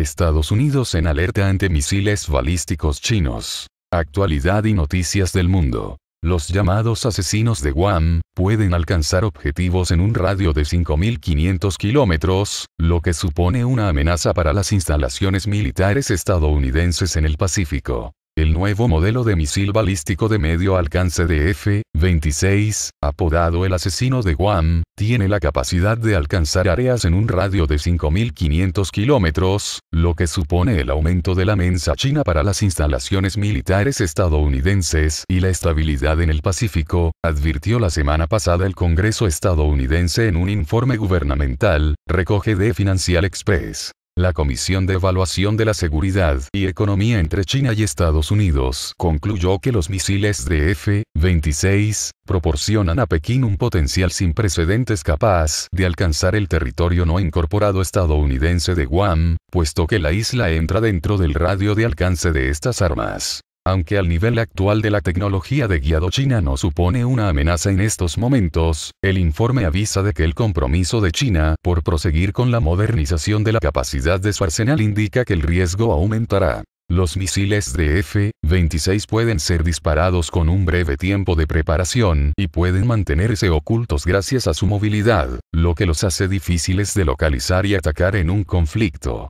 Estados Unidos en alerta ante misiles balísticos chinos. Actualidad y noticias del mundo. Los llamados asesinos de Guam pueden alcanzar objetivos en un radio de 5.500 kilómetros, lo que supone una amenaza para las instalaciones militares estadounidenses en el Pacífico el nuevo modelo de misil balístico de medio alcance de F-26, apodado el asesino de Guam, tiene la capacidad de alcanzar áreas en un radio de 5.500 kilómetros, lo que supone el aumento de la mensa china para las instalaciones militares estadounidenses y la estabilidad en el Pacífico, advirtió la semana pasada el Congreso estadounidense en un informe gubernamental, recoge de Financial Express. La Comisión de Evaluación de la Seguridad y Economía entre China y Estados Unidos concluyó que los misiles de F-26 proporcionan a Pekín un potencial sin precedentes capaz de alcanzar el territorio no incorporado estadounidense de Guam, puesto que la isla entra dentro del radio de alcance de estas armas. Aunque al nivel actual de la tecnología de guiado China no supone una amenaza en estos momentos, el informe avisa de que el compromiso de China por proseguir con la modernización de la capacidad de su arsenal indica que el riesgo aumentará. Los misiles de F-26 pueden ser disparados con un breve tiempo de preparación y pueden mantenerse ocultos gracias a su movilidad, lo que los hace difíciles de localizar y atacar en un conflicto.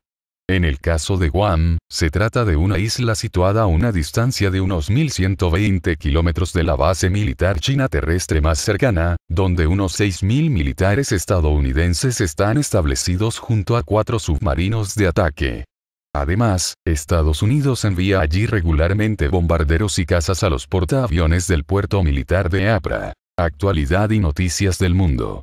En el caso de Guam, se trata de una isla situada a una distancia de unos 1.120 kilómetros de la base militar china terrestre más cercana, donde unos 6.000 militares estadounidenses están establecidos junto a cuatro submarinos de ataque. Además, Estados Unidos envía allí regularmente bombarderos y cazas a los portaaviones del puerto militar de Abra. Actualidad y noticias del mundo.